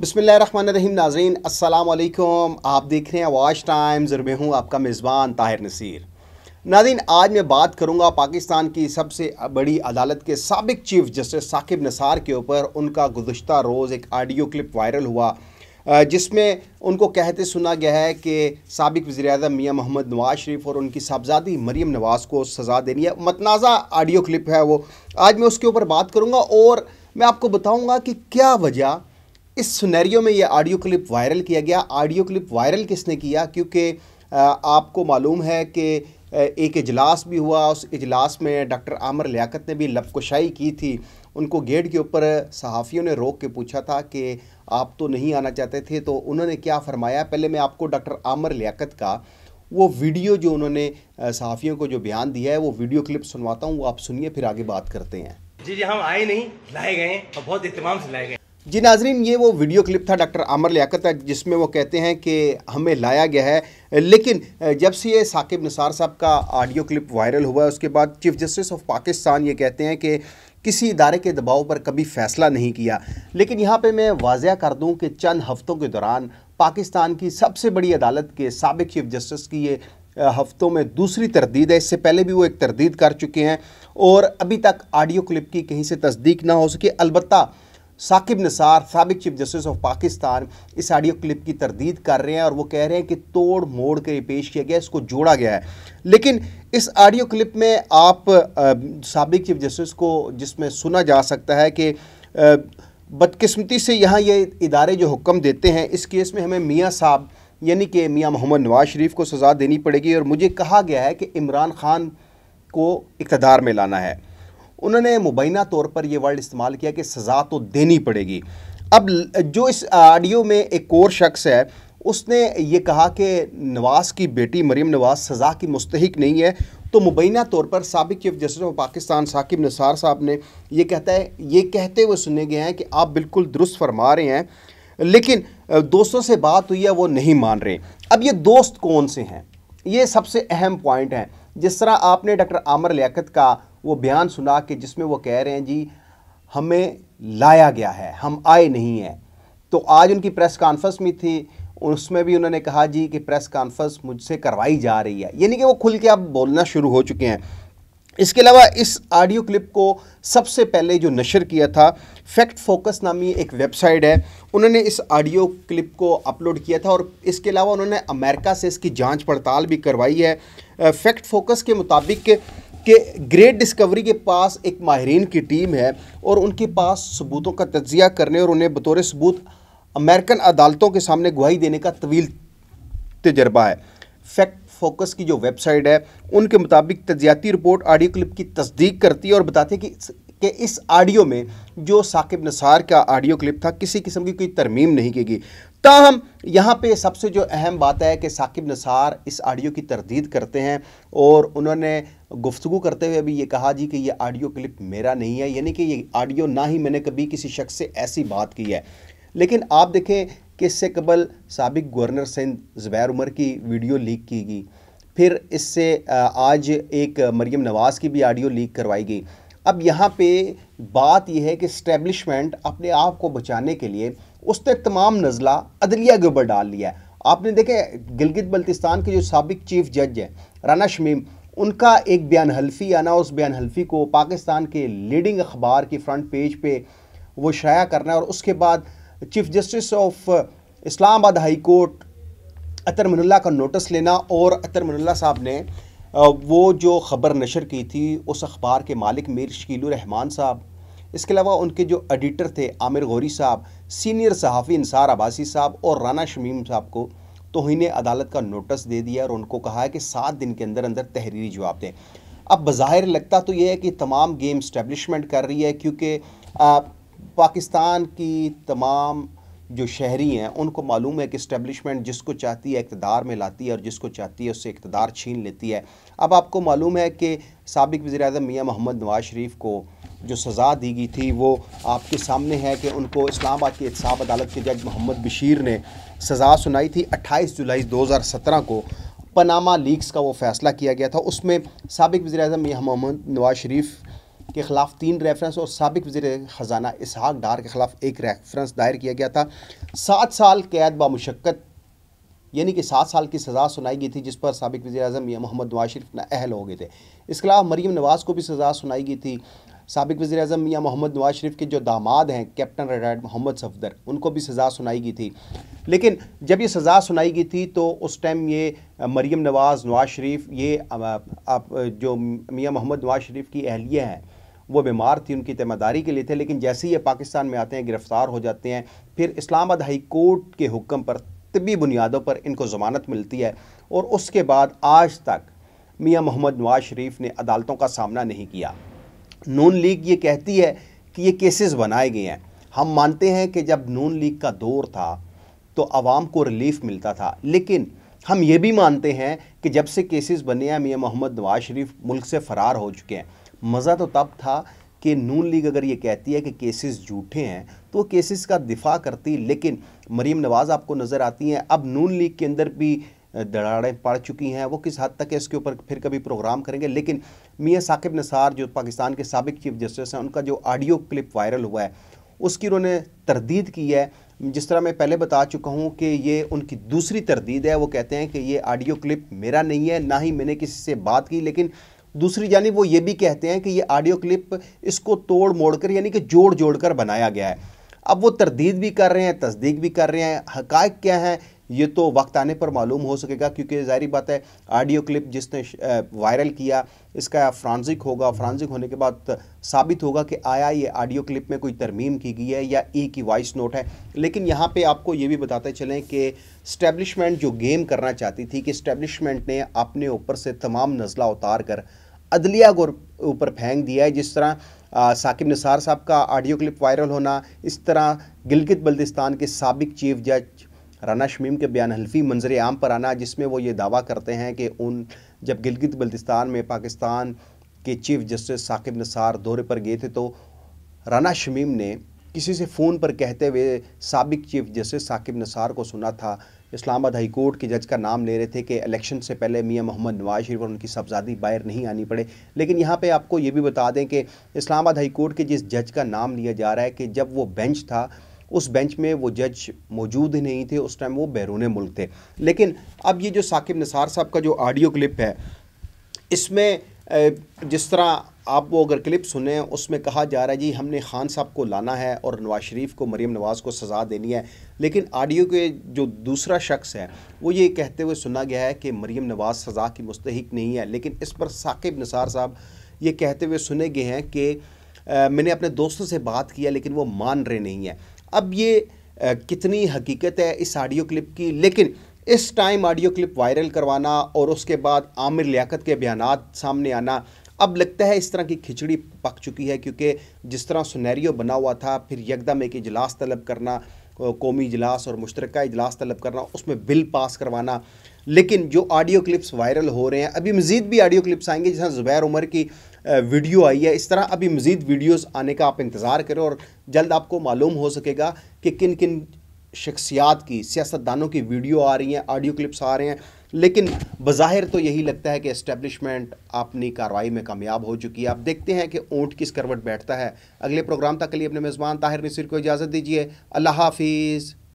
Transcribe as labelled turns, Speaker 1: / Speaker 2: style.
Speaker 1: बसमिल्ल रहीम नाजरीन असलकुम आप देख रहे हैं वॉच टाइम्स और मैं हूँ आपका मेज़बान ताहिर नसीर नाजीन आज मैं बात करूँगा पाकिस्तान की सबसे बड़ी अदालत के सबक चीफ जस्टिस साकिब नसार के ऊपर उनका गुज्त रोज़ एक आडियो क्लिप वायरल हुआ जिसमें उनको कहते सुना गया है कि सबक वज़ी अजम मियाँ मोहम्मद नवाज शरीफ और उनकी साहबजादी मरीम नवाज़ को सज़ा देनी है मतनाज़ा आडियो क्लिप है वो आज मैं उसके ऊपर बात करूँगा और मैं आपको बताऊँगा कि क्या वजह इस सुनैरियो में यह ऑडियो क्लिप वायरल किया गया ऑडियो क्लिप वायरल किसने किया क्योंकि आपको मालूम है कि एक इजलास भी हुआ उस इजलास में डॉक्टर आमर लियाकत ने भी लपकुशाई की थी उनको गेट के ऊपर सहाफ़ियों ने रोक के पूछा था कि आप तो नहीं आना चाहते थे तो उन्होंने क्या फरमाया पहले मैं आपको डॉक्टर आमर लियाकत का वो वीडियो जो उन्होंने सहाफ़ियों को जो बयान दिया है वो वीडियो क्लिप सुनवाता हूँ वो आप सुनिए फिर आगे बात करते हैं जी जी हम आए नहीं लाए गए और बहुत इतमाम से लाए गए जी नाजरीन ये वो वीडियो क्लिप था डॉक्टर आमर लियाकत का जिसमें वो कहते हैं कि हमें लाया गया है लेकिन जब से ये साकिब निसार साहब का ऑडियो क्लिप वायरल हुआ है उसके बाद चीफ जस्टिस ऑफ पाकिस्तान ये कहते हैं कि किसी इदारे के दबाव पर कभी फ़ैसला नहीं किया लेकिन यहाँ पे मैं वाजह कर दूँ कि चंद हफ़्तों के दौरान पाकिस्तान की सबसे बड़ी अदालत के सबक चीफ जस्टिस की ये हफ्तों में दूसरी तरदीद है इससे पहले भी वो एक तरदीद कर चुके हैं और अभी तक ऑडियो क्लिप की कहीं से तस्दीक ना हो सके अलबत्ता साकिब निसार सबक चीफ जस्टिस ऑफ पाकिस्तान इस आडियो क्लिप की तरदीद कर रहे हैं और वो कह रहे हैं कि तोड़ मोड़ कर पेश किया गया इसको जोड़ा गया है लेकिन इस आडियो क्लिप में आप सबक चीफ जस्टिस को जिसमें सुना जा सकता है कि बदकस्मती से यहाँ ये इदारे जो हुक्म देते हैं इस केस में हमें मियाँ साहब यानी कि मियाँ मोहम्मद नवाज शरीफ को सज़ा देनी पड़ेगी और मुझे कहा गया है कि इमरान खान को इकतदार में लाना है उन्होंने मुबैना तौर पर यह वर्ड इस्तेमाल किया कि सज़ा तो देनी पड़ेगी अब जो इस ऑडियो में एक और शख्स है उसने ये कहा कि नवाज़ की बेटी मरीम नवाज़ सज़ा की मुस्तक नहीं है तो मुबैना तौर पर सबक chief justice of Pakistan Saqib Nisar साहब ने यह कहता है ये कहते हुए सुने गए हैं कि आप बिल्कुल दुरुस्त फरमा रहे हैं लेकिन दोस्तों से बात हुई है वो नहीं मान रहे अब ये दोस्त कौन से हैं ये सबसे अहम पॉइंट है जिस तरह आपने डॉक्टर आमर लियाकत का वो बयान सुना के जिसमें वो कह रहे हैं जी हमें लाया गया है हम आए नहीं हैं तो आज उनकी प्रेस कॉन्फ्रेंस में थी उसमें भी उन्होंने कहा जी कि प्रेस कॉन्फ्रेंस मुझसे करवाई जा रही है यानी कि वो खुल के अब बोलना शुरू हो चुके हैं इसके अलावा इस ऑडियो क्लिप को सबसे पहले जो नशर किया था फैक्ट फोकस नामी एक वेबसाइट है उन्होंने इस ऑडियो क्लिप को अपलोड किया था और इसके अलावा उन्होंने अमेरिका से इसकी जांच पड़ताल भी करवाई है फैक्ट फोकस के मुताबिक कि ग्रेट डिस्कवरी के पास एक माहरीन की टीम है और उनके पास सबूतों का तजिया करने और उन्हें बतौर सबूत अमेरिकन अदालतों के सामने गवाही देने का तवील तजर्बा है फैक्ट फोकस की जो वेबसाइट है उनके मुताबिक तजियाती रिपोर्ट ऑडियो क्लिप की तस्दीक करती है और बताती है कि के इस ऑडियो में जो साकिब नसार का ऑडियो क्लिप था किसी किस्म की कोई तरमीम नहीं की गई ताहम यहाँ पे सबसे जो अहम बात है कि साकिब नसार इस ऑडियो की तरदीद करते हैं और उन्होंने गुफ्तु करते हुए भी ये कहा जी कि ये ऑडियो क्लिप मेरा नहीं है यानी कि ये ऑडियो ना ही मैंने कभी किसी शख्स से ऐसी बात की है लेकिन आप देखें कि इससे कबल सबक गवर्नर सिंध ज़ुबैर उमर की वीडियो लीक की गई फिर इससे आज एक मरीम नवाज़ की भी आडियो लीक करवाई गई अब यहाँ पे बात यह है कि स्टैब्लिशमेंट अपने आप को बचाने के लिए उसने तमाम नज़ला अदलिया के ऊपर डाल लिया है आपने देखे गिलगित बल्तिस्तान के जो सबक चीफ जज हैं राना शमीम उनका एक बयान हल्फी आना उस बयान हल्फी को पाकिस्तान के लीडिंग अखबार की फ्रंट पेज पे वो शाया करना और उसके बाद chief justice of Islamabad high court Athar Minallah का नोटिस लेना और अतर मनुल्ला साहब ने वो जो ख़बर नशर की थी उस अखबार के मालिक मीर शकील रहमान साहब इसके अलावा उनके जो एडिटर थे आमिर गौरी साहब सीनियर सहाफ़ी इंसार अबासी साहब और राना शमीम साहब को तो ने अदालत का नोटिस दे दिया और उनको कहा है कि सात दिन के अंदर अंदर तहरीरी जवाब दें अब बाहिर लगता तो यह है कि तमाम गेम स्टैब्लिशमेंट कर रही है क्योंकि पाकिस्तान की तमाम जो शहरी हैं उनको मालूम है कि इस्टेबलिशमेंट जिसको चाहती है इकतदार में लाती है और जिसको चाहती है उससे इकतदार छीन लेती है अब आपको मालूम है कि सबक वज़ी अजम मियाँ मोहम्मद नवाज शरीफ को जो सज़ा दी गई थी वो आपके सामने है कि उनको इस्लामाबाद की एहसाब अदालत के जज मोहम्मद बशीर ने सज़ा सुनाई थी अट्ठाईस जुलाई दो हज़ार सत्रह को पनामा लीगस का वो फ़ैसला किया गया था उसमें सबक वज़ी अजम मियाँ मोहम्मद नवाज शरीफ के ख़िलाफ़ तीन रेफरेंस और सबक वजी ख़जाना इसहाक डार के ख़िलाफ़ एक रेफरेंस दायर किया गया था सात साल कैद मुशक्कत यानी कि सात साल की सज़ा सुनाई गई थी जिस पर सबक वजी अजम या मोहम्मद नवाज शरीफ अहल हो गए थे इसके अलावा मरीम नवाज़ को भी सज़ा सुनाई गई थी सबक वजी अजम या मोहम्मद नवाज शरीफ के जो दामाद हैं कैप्टन रिटायर्ड मोहम्मद सफदर उनको भी सज़ा सुनाई गई थी लेकिन जब ये सज़ा सुनाई गई थी तो उस टाइम ये मरीम नवाज़ नवाज शरीफ ये आप, जो मियाँ मोहम्मद नवाज शरीफ की अहलिया हैं वो बीमार थी उनकी तैमारदारी के लिए थे लेकिन जैसे ही ये पाकिस्तान में आते हैं गिरफ़्तार हो जाते हैं फिर इस्लामाबाद हाई कोर्ट के हुक्म पर तबी बुनियादों पर इनको ज़मानत मिलती है और उसके बाद आज तक मियाँ मोहम्मद नवाज शरीफ ने अदालतों का सामना नहीं किया नून लीग ये कहती है कि ये केसेस बनाए गए हैं हम मानते हैं कि जब नून लीग का दौर था तो आवाम को रिलीफ मिलता था लेकिन हम ये भी मानते हैं कि जब से केसेस बने हैं मियाँ मोहम्मद नवाज शरीफ मुल्क से फ़रार हो चुके हैं मज़ा तो तब था कि नून लीग अगर ये कहती है कि केसेस झूठे हैं तो केसेस का दिफा करती लेकिन मरीम नवाज़ आपको नज़र आती हैं अब नून लीग के अंदर भी दराड़ें पड़ चुकी हैं वो किस हद तक है इसके ऊपर फिर कभी प्रोग्राम करेंगे लेकिन मियाँ साकिब नसार जो पाकिस्तान के सबक चीफ जस्टिस हैं उनका जो ऑडियो क्लिप वायरल हुआ है उसकी उन्होंने तरदीद की है जिस तरह मैं पहले बता चुका हूँ कि ये उनकी दूसरी तरदीद है वो कहते हैं कि ये ऑडियो क्लिप मेरा नहीं है ना ही मैंने किसी से बात की लेकिन दूसरी जानब वो ये भी कहते हैं कि ये ऑडियो क्लिप इसको तोड़ मोड़ कर यानी कि जोड़ जोड़ कर बनाया गया है अब वो तरदीद भी कर रहे हैं तस्दीक भी कर रहे हैं हकायक क्या हैं ये तो वक्त आने पर मालूम हो सकेगा क्योंकि जाहरी बात है ऑडियो क्लिप जिसने वायरल किया इसका फ्रांसिक होगा फ्रांसिक होने के बाद साबित होगा कि आया ये ऑडियो क्लिप में कोई तरमीम की गई है या ई की वॉइस नोट है लेकिन यहाँ पे आपको ये भी बताते चलें कि स्टैब्लिशमेंट जो गेम करना चाहती थी कि स्टैब्लिशमेंट ने अपने ऊपर से तमाम नज़ला उतार कर अदलिया को ऊपर फेंक दिया है जिस तरह साकिब निसार साहब का ऑडियो क्लिप वायरल होना इस तरह गिलगित बल्तिस्तान के सबक चीफ जज राना शमीम के बयान हल्फी मंजर आम पर आना जिसमें वो ये दावा करते हैं कि उन जब गिलगित बल्तिस्तान में पाकिस्तान के चीफ जस्टिस साकिब नसार दौरे पर गए थे तो राना शमीम ने किसी से फ़ोन पर कहते हुए सबक चीफ जस्टिस साकिब नसार को सुना था इस्लामाबाद हाई कोर्ट के जज का नाम ले रहे थे कि इलेक्शन से पहले मियां मोहम्मद नवाज शरीफ और उनकी सबजादी बाहर नहीं आनी पड़े लेकिन यहाँ पे आपको ये भी बता दें कि इस्लामाबाद हाई कोर्ट के जिस जज का नाम लिया जा रहा है कि जब वो बेंच था उस बेंच में वो जज मौजूद ही नहीं थे उस टाइम वो बैरून मुल्क थे लेकिन अब ये जो साकिब निसार साहब का जो ऑडियो क्लिप है इसमें जिस तरह आप वो अगर क्लिप सुने उसमें कहा जा रहा है जी हमने खान साहब को लाना है और नवाज शरीफ को मरीम नवाज़ को सज़ा देनी है लेकिन ऑडियो के जो दूसरा शख्स है वो ये कहते हुए सुना गया है कि मरीम नवाज़ सज़ा की मुस्तक नहीं है लेकिन इस पर साकिब निसार साहब ये कहते हुए सुने गए हैं कि मैंने अपने दोस्तों से बात किया लेकिन वो मान रहे नहीं है अब ये कितनी हकीकत है इस ऑडियो क्लिप की लेकिन इस टाइम ऑडियो क्लिप वायरल करवाना और उसके बाद आमिर लियाकत के बयान सामने आना अब लगता है इस तरह की खिचड़ी पक चुकी है क्योंकि जिस तरह सुनहरियो बना हुआ था फिर यकदम एक इजलास तलब करना कौमी इजलास और मुश्तरक इजलास तलब करना उसमें बिल पास करवाना लेकिन जो ऑडियो क्लिप्स वायरल हो रहे हैं अभी मज़ीद भी ऑडियो क्लिप्स आएंगे जिसमें ज़ुबैर उमर की वीडियो आई है इस तरह अभी मज़ीद वीडियोस आने का आप इंतज़ार करें और जल्द आपको मालूम हो सकेगा कि किन किन शख्सियात की सियासतदानों की वीडियो आ रही हैं ऑडियो क्लिप्स आ रहे हैं लेकिन बज़ाहिर तो यही लगता है कि इस्टेब्लिशमेंट अपनी कार्रवाई में कामयाब हो चुकी है आप देखते हैं कि ऊँट किस करवट बैठता है अगले प्रोग्राम तक के लिए अपने मेज़बान ताहिर नसीर को इजाज़त दीजिए अल्लाह हाफिज़